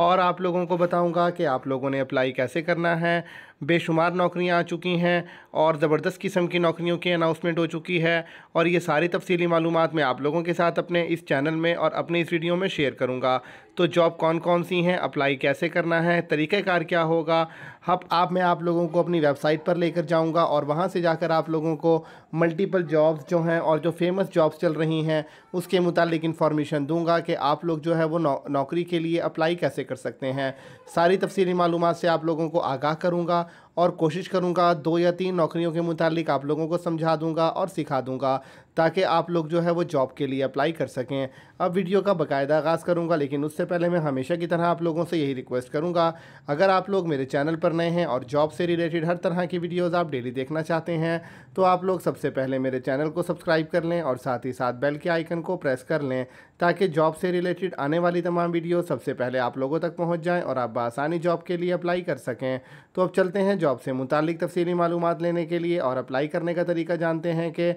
और आप लोगों को बताऊंगा कि आप लोगों ने अप्लाई कैसे करना है बेशुमार नौकरियां आ चुकी हैं और ज़बरदस्त किस्म की नौकरियों की अनाउंसमेंट हो चुकी है और ये सारी तफसीली मालूम मैं आप लोगों के साथ अपने इस चैनल में और अपने इस वीडियो में शेयर करूँगा तो जॉब कौन कौन सी हैं अप्लाई कैसे करना है तरीक़ेकार क्या होगा हब आप मैं आप लोगों को अपनी वेबसाइट पर लेकर जाऊँगा और वहाँ से जाकर आप लोगों को मल्टीपल जॉब्स जो हैं और जो फेमस जॉब्स चल रही हैं उसके मुतालिक इन्फॉर्मेशन दूँगा कि आप लोग जो है वो नौकरी के लिए अप्लाई कैसे कर सकते हैं सारी तफसीली मालूम से आप लोगों को आगाह करूँगा और कोशिश करूँगा दो या तीन नौकरियों के मुतालिक आप लोगों को समझा दूँगा और सिखा दूंगा ताकि आप लोग जो है वो जॉब के लिए अप्लाई कर सकें अब वीडियो का बाकायदा आगाज़ करूँगा लेकिन उससे पहले मैं हमेशा की तरह आप लोगों से यही रिक्वेस्ट करूँगा अगर आप लोग मेरे चैनल पर नए हैं और जॉब से रिलेटेड हर तरह की वीडियोज़ आप डेली देखना चाहते हैं तो आप लोग सबसे पहले मेरे चैनल को सब्सक्राइब कर लें और साथ ही साथ बेल के आइकन को प्रेस कर लें ताकि जॉब से रिलेटेड आने वाली तमाम वीडियो सबसे पहले आप लोगों तक पहुँच जाएँ और आप बसानी जॉब के लिए अप्लाई कर सकें तो अब चलते हैं जॉब से मुतलिक तफसली मालूम लेने के लिए और अप्लाई करने का तरीका जानते हैं कि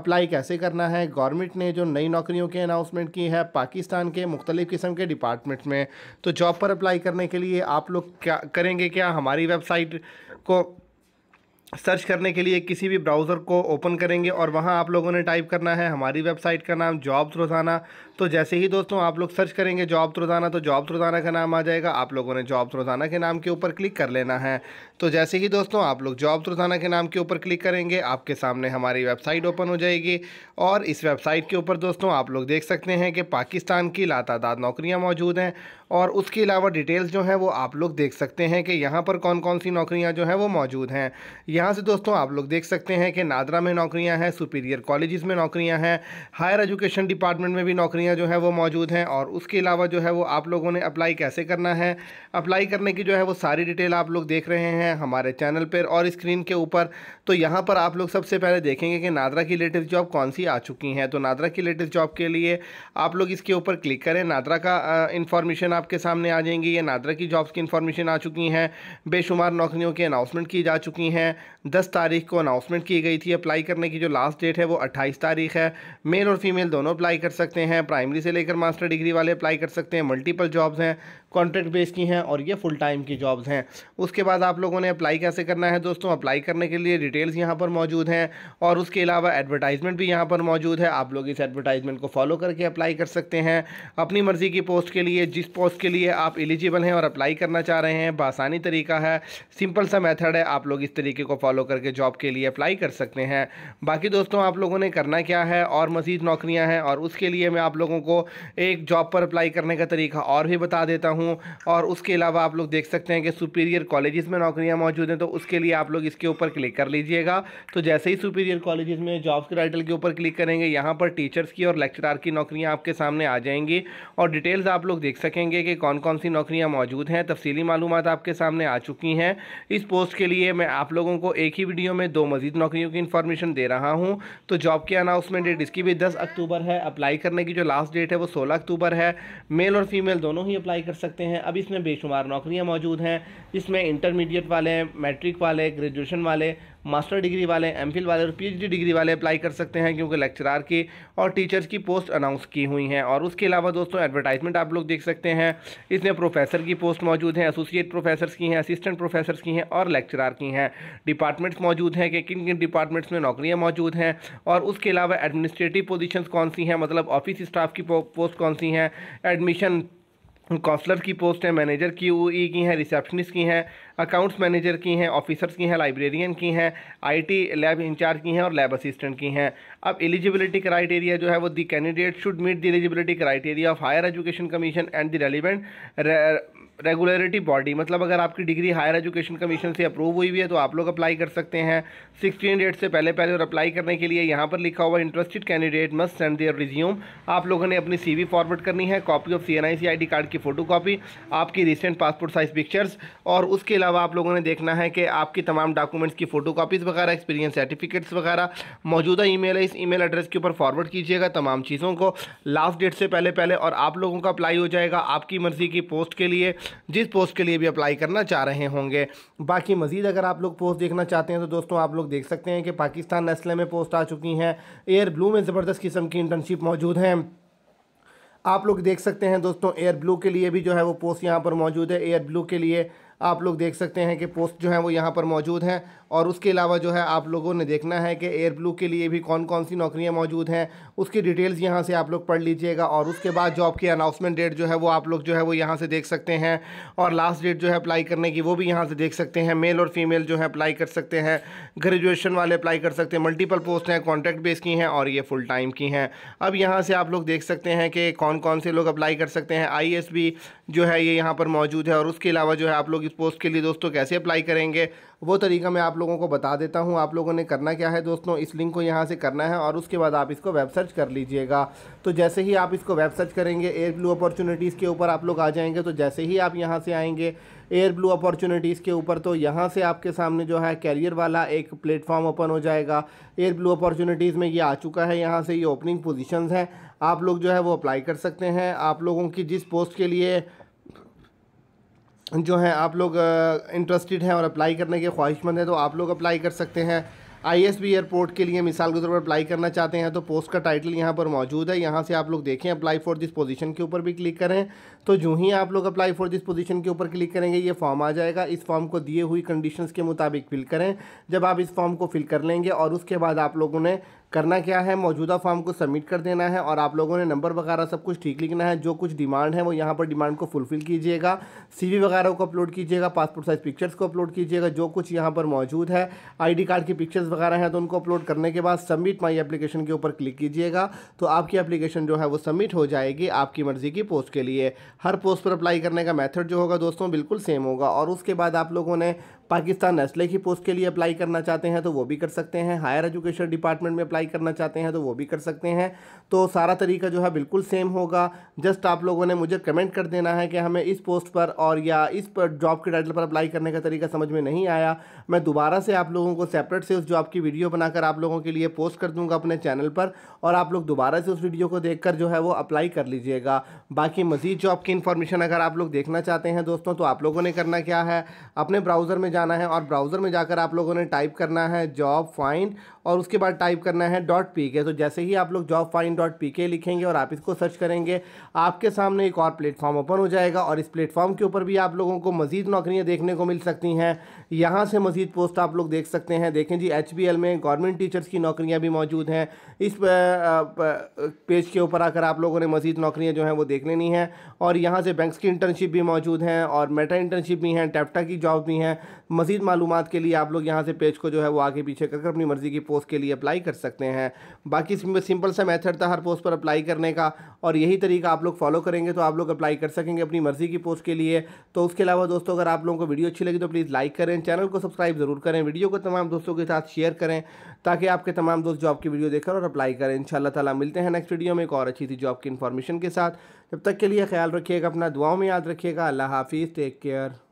अप्लाई कैसे करना है गवर्नमेंट ने जो नई नौकरियों की अनाउंसमेंट की है पाकिस्तान के मुख्तलिफ़ किस्म के डिपार्टमेंट में तो जॉब पर अप्लाई करने के लिए आप लोग क्या करेंगे क्या हमारी वेबसाइट को सर्च करने के लिए किसी भी ब्राउज़र को ओपन करेंगे और वहाँ आप लोगों ने टाइप करना है हमारी वेबसाइट का नाम जॉब्स रोज़ाना तो जैसे ही दोस्तों आप लोग सर्च करेंगे जॉब्स रोज़ाना तो जॉब्स रोज़ाना का नाम आ जाएगा आप लोगों ने जॉब्स रोज़ाना के नाम के ऊपर क्लिक कर लेना है तो जैसे ही दोस्तों आप लोग जॉब्स रोज़ाना के नाम के ऊपर क्लिक करेंगे आपके सामने हमारी वेबसाइट ओपन हो जाएगी और इस वेबसाइट के ऊपर दोस्तों आप लोग देख सकते हैं कि पाकिस्तान की लातादाद नौकरियाँ मौजूद हैं और उसके अलावा डिटेल्स जो हैं वो आप लोग देख सकते हैं कि यहाँ पर कौन कौन सी नौकरियाँ जो हैं वो मौजूद हैं यहाँ से दोस्तों आप लोग देख सकते हैं कि नादरा में नौकरियाँ हैं सुपीरियर कॉलेज़ में नौकरियाँ हैं हायर एजुकेशन डिपार्टमेंट में भी नौकरियाँ जो हैं वो मौजूद हैं और उसके अलावा जो है वो आप लोगों ने अप्लाई कैसे करना है अप्लाई करने की जो है वो सारी डिटेल आप लोग देख रहे हैं हमारे चैनल पर और स्क्रीन के ऊपर तो यहाँ पर आप लोग सबसे पहले देखेंगे कि नादरा की लेटेस्ट जॉब कौन सी आ चुकी हैं तो नादरा की लेटेस्ट जॉब के लिए आप लोग इसके ऊपर क्लिक करें नादरा का इन्फॉर्मेशन आपके सामने आ जाएंगी ये नादरा की जॉब्स की इन्फॉर्मेशन आ चुकी हैं बेशुमार नौकरियों की अनाउंसमेंट की जा चुकी हैं दस तारीख को अनाउंसमेंट की गई थी अप्लाई करने की जो लास्ट डेट है वो अट्ठाईस तारीख है मेल और फीमेल दोनों अप्लाई कर सकते हैं प्राइमरी से लेकर मास्टर डिग्री वाले अप्लाई कर सकते हैं मल्टीपल जॉब्स हैं कॉन्ट्रैक्ट बेस की हैं और ये फुल टाइम की जॉब्स हैं उसके बाद आप लोगों ने अप्लाई कैसे करना है दोस्तों अप्लाई करने के लिए डिटेल्स यहाँ पर मौजूद हैं और उसके अलावा एडवर्टाइजमेंट भी यहाँ पर मौजूद है आप लोग इस एडवर्टाइजमेंट को फॉलो करके अप्लाई कर सकते हैं अपनी मर्ज़ी की पोस्ट के लिए जिस पोस्ट के लिए आप एलिजिबल हैं और अप्लाई करना चाह रहे हैं बसानी तरीका है सिंपल सा मैथड है आप लोग इस तरीके को फॉलो करके जॉब के लिए अप्लाई कर सकते हैं बाकी दोस्तों आप लोगों ने करना क्या है और मज़ीद नौकरियाँ हैं और उसके लिए मैं आप लोगों को एक जॉब पर अप्लाई करने का तरीका और भी बता देता हूँ हूँ और उसके अलावा आप लोग देख सकते हैं कि सुपीरियर कॉलेजेस में नौकरियाँ मौजूद हैं तो उसके लिए आप लोग इसके ऊपर क्लिक कर लीजिएगा तो जैसे ही सुपीरियर कॉलेजेस में जॉब्स के टाइटल के ऊपर क्लिक करेंगे यहाँ पर टीचर्स की और लेक्चरार की नौकरियाँ आपके सामने आ जाएंगी और डिटेल्स आप लोग देख सकेंगे कि कौन कौन सी नौकरियाँ मौजूद हैं तफसीली मालूम आपके सामने आ चुकी हैं इस पोस्ट के लिए मैं आप लोगों को एक ही वीडियो में दो मजीद नौकरियों की इन्फॉर्मेशन दे रहा हूँ तो जॉब की अनाउंसमेंट डेट इसकी भी दस अक्टूबर है अप्लाई करने की जो लास्ट डेट है वो सोलह अक्टूबर है मेल और फीमेल दोनों ही अप्लाई कर सकते सकते हैं अब इसमें बेशुमार नौकरियां मौजूद हैं जिसमें इंटरमीडिएट वाले मैट्रिक वाले ग्रेजुएशन वाले मास्टर डिग्री वाले एम वाले और पीएचडी डिग्री वाले अप्लाई कर सकते हैं क्योंकि लेक्चरार की और टीचर्स की पोस्ट अनाउंस की हुई हैं और उसके अलावा दोस्तों एडवर्टाइजमेंट आप लोग देख सकते हैं इसमें प्रोफेसर की पोस्ट मौजूद हैं एसोसिएट प्रोफेसर्स की हैं असिस्टेंट प्रोफेसर की हैं और लेक्चरार की हैं डिपार्टमेंट्स मौजूद हैं कि किन किन डिपार्टमेंट्स में नौकरियाँ मौजूद हैं और उसके अलावा एडमिनिस्ट्रेटिव पोजिशन कौन सी हैं मतलब ऑफिस स्टाफ की पोस्ट कौन सी हैं एडमिशन काउंसलर की पोस्ट है मैनेजर की ई की हैं रिसेप्शनिस्ट की हैं अकाउंट्स मैनेजर की हैं ऑफिसर्स की हैं लाइब्रेरियन की हैं आईटी लैब इंचार्ज की हैं और लैब असिस्टेंट की हैं अब एलिजिबिलिटी क्राइटेरिया जो है वो the candidate should meet the eligibility criteria of higher education commission and the relevant regularity body मतलब अगर आपकी डिग्री हायर एजुकेशन कमीशन से अप्रूव हुई हुई है तो आप लोग अप्लाई कर सकते हैं सिक्सटीन डेट से पहले पहले और अप्लाई करने के लिए यहाँ पर लिखा हुआ interested candidate must send their resume आप लोगों ने अपनी सीवी फॉरवर्ड करनी है copy of C N I C I D card की फोटो कॉपी आपकी रिसेंट पासपोर्ट साइज़ पिक्चर्स और उसके अलावा आप लोगों ने देखना है कि आपकी तमाम डॉक्यूमेंट्स की फोटो कॉपीज़ वगैरह एक्सपीरियंस सर्टिफिकेट्स वगैरह मौजूदा ई मेल है इस ई मेल एड्रेस के ऊपर फॉरवर्ड कीजिएगा तमाम चीज़ों को लास्ट डेट से पहले पहले और आप लोगों का अप्लाई हो जाएगा आपकी मर्ज़ी की पोस्ट के लिए जिस पोस्ट के लिए भी अप्लाई करना चाह रहे होंगे बाकी मज़ीद अगर आप लोग पोस्ट देखना चाहते हैं तो दोस्तों आप लोग देख सकते हैं कि पाकिस्तान नेस्ले में पोस्ट आ चुकी हैं एयर ब्लू में ज़बरदस्त किस्म की इंटर्नशिप मौजूद हैं आप लोग देख सकते हैं दोस्तों एयर ब्लू के लिए भी जो है वो पोस्ट यहाँ पर मौजूद है एयर ब्लू के लिए आप लोग देख सकते हैं कि पोस्ट जो है वो यहाँ पर मौजूद हैं और उसके अलावा जो है आप लोगों ने देखना है कि एयर ब्लू के लिए भी कौन कौन सी नौकरियाँ मौजूद हैं उसकी डिटेल्स यहाँ से आप लोग पढ़ लीजिएगा और उसके बाद जॉब की अनाउंसमेंट डेट जो है वो आप लोग जो है वो यहाँ से देख सकते हैं और लास्ट डेट जो है अप्लाई करने की वो भी यहाँ से देख सकते हैं मेल और फीमेल जो है अप्लाई कर सकते हैं ग्रेजुएशन वाले अप्लाई कर सकते हैं मल्टीपल पोस्ट हैं कॉन्ट्रैक्ट बेस की हैं और ये फुल टाइम की हैं अब यहाँ से आप लोग देख सकते हैं कि कौन कौन से लोग अप्लाई कर सकते हैं आई जो है ये यहाँ पर मौजूद है और उसके अलावा जो है आप लोग इस पोस्ट के लिए दोस्तों कैसे अप्लाई करेंगे वो तरीका मैं आप लोगों को बता देता हूँ आप लोगों ने करना क्या है दोस्तों इस लिंक को यहाँ से करना है और उसके बाद आप इसको वेब सर्च कर लीजिएगा तो जैसे ही आप इसको वेब सर्च करेंगे एयर ब्लू अपॉर्चुनिटीज़ के ऊपर आप लोग आ जाएंगे तो जैसे ही आप यहाँ से आएंगे एयर ब्लू अपॉर्चुनिटीज़ के ऊपर तो यहाँ से आपके सामने जो है कैरियर वाला एक प्लेटफॉर्म ओपन हो जाएगा एयर ब्लू अपॉर्चुनिटीज़ में ये आ चुका है यहाँ से ये ओपनिंग पोजिशन हैं आप लोग जो है वो अप्लाई कर सकते हैं आप लोगों की जिस पोस्ट के लिए जो हैं आप लोग इंटरेस्टेड हैं और अप्लाई करने के ख्वाहिशमंद हैं तो आप लोग अप्लाई कर सकते हैं आईएसबी एयरपोर्ट के लिए मिसाल के तौर पर अप्लाई करना चाहते हैं तो पोस्ट का टाइटल यहाँ पर मौजूद है यहाँ से आप लोग देखें अप्लाई फॉर दिस पोजीशन के ऊपर भी क्लिक करें तो जो ही आप लोग अप्लाई फॉर दिस पोजीशन के ऊपर क्लिक करेंगे ये फॉर्म आ जाएगा इस फॉर्म को दिए हुई कंडीशंस के मुताबिक फिल करें जब आप इस फॉर्म को फिल कर लेंगे और उसके बाद आप लोगों ने करना क्या है मौजूदा फॉर्म को सबमिट कर देना है और आप लोगों ने नंबर वगैरह सब कुछ ठीक लिखना है जो कुछ डिमांड है वो यहाँ पर डिमांड को फुलफिल कीजिएगा सी वगैरह को अपलोड कीजिएगा पासपोर्ट साइज़ पिक्चर्स को अपलोड कीजिएगा जो कुछ यहाँ पर मौजूद है आईडी कार्ड की पिक्चर्स वगैरह हैं तो उनको अपलोड करने के बाद सबमिट माई एप्लीकेशन के ऊपर क्लिक कीजिएगा तो आपकी एप्लीकेशन जो है वो सबमिट हो जाएगी आपकी मर्ज़ी की पोस्ट के लिए हर पोस्ट पर अप्लाई करने का मैथड जो होगा दोस्तों बिल्कुल सेम होगा और उसके बाद आप लोगों ने पाकिस्तान नेस्ले की पोस्ट के लिए अप्लाई करना चाहते हैं तो वो भी कर सकते हैं हायर एजुकेशन डिपार्टमेंट में अप्लाई करना चाहते हैं तो वो भी कर सकते हैं तो सारा तरीका जो है बिल्कुल सेम होगा जस्ट आप लोगों ने मुझे कमेंट कर देना है कि हमें इस पोस्ट पर और या इस पर जॉब के टाइटल पर अप्लाई करने का तरीका समझ में नहीं आया मैं दोबारा से आप लोगों को सेपरेट से उस जॉब की वीडियो बनाकर आप लोगों के लिए पोस्ट कर दूँगा अपने चैनल पर और आप लोग दोबारा से उस वीडियो को देख जो है वो अप्लाई कर लीजिएगा बाकी मज़ीद जॉब की इन्फॉर्मेशन अगर आप लोग देखना चाहते हैं दोस्तों तो आप लोगों ने करना क्या है अपने ब्राउज़र में जाना है और ब्राउज़र में जाकर आप लोगों ने टाइप करना है जॉब फाइंड और उसके बाद टाइप करना है डॉट पी के तो जैसे ही आप लोग जॉब फाइंड डॉट पी के लिखेंगे और आप इसको सर्च करेंगे आपके सामने एक और प्लेटफॉर्म ओपन हो जाएगा और इस प्लेटफॉर्म के ऊपर भी आप लोगों को मज़ीद नौकरियाँ देखने को मिल सकती हैं यहाँ से मज़ीद पोस्ट आप लोग देख सकते हैं देखें जी एच में गवर्नमेंट टीचर्स की नौकरियाँ भी मौजूद हैं इस पेज के ऊपर आकर आप लोगों ने मज़ीद नौकरियाँ जो हैं वो देख लेनी है और यहाँ से बैंक्स की इंटर्नशिप भी मौजूद हैं और मेटा इंटर्नशिप भी हैं टेफ्टा की जॉब भी हैं मज़ीद मालूम के लिए आप लोग यहाँ से पेज को जो है वो आगे पीछे कर अपनी मर्ज़ी की पोस्ट के लिए अप्लाई कर सकते हैं बाकी सिंपल सा मेथड था हर पोस्ट पर अप्लाई करने का और यही तरीका आप लोग फॉलो करेंगे तो आप लोग अप्लाई कर सकेंगे अपनी मर्ज़ी की पोस्ट के लिए तो उसके अलावा दोस्तों अगर आप लोगों को वीडियो अच्छी लगी तो प्लीज़ लाइक करें चैनल को सब्सक्राइब ज़रूर करें वीडियो को तमाम दोस्तों के साथ शेयर करें ताकि आपके तमाम दोस्त जॉब की वीडियो देखकर और अप्लाई करें इन तला मिलते हैं नेक्स्ट वीडियो में एक और अच्छी सी जॉब की इन्फॉर्मेशन के साथ तब तक के लिए ख्याल रखिएगा अपना दुआओं में याद रखिएगा अल्लाह हाफिज़ टेक केयर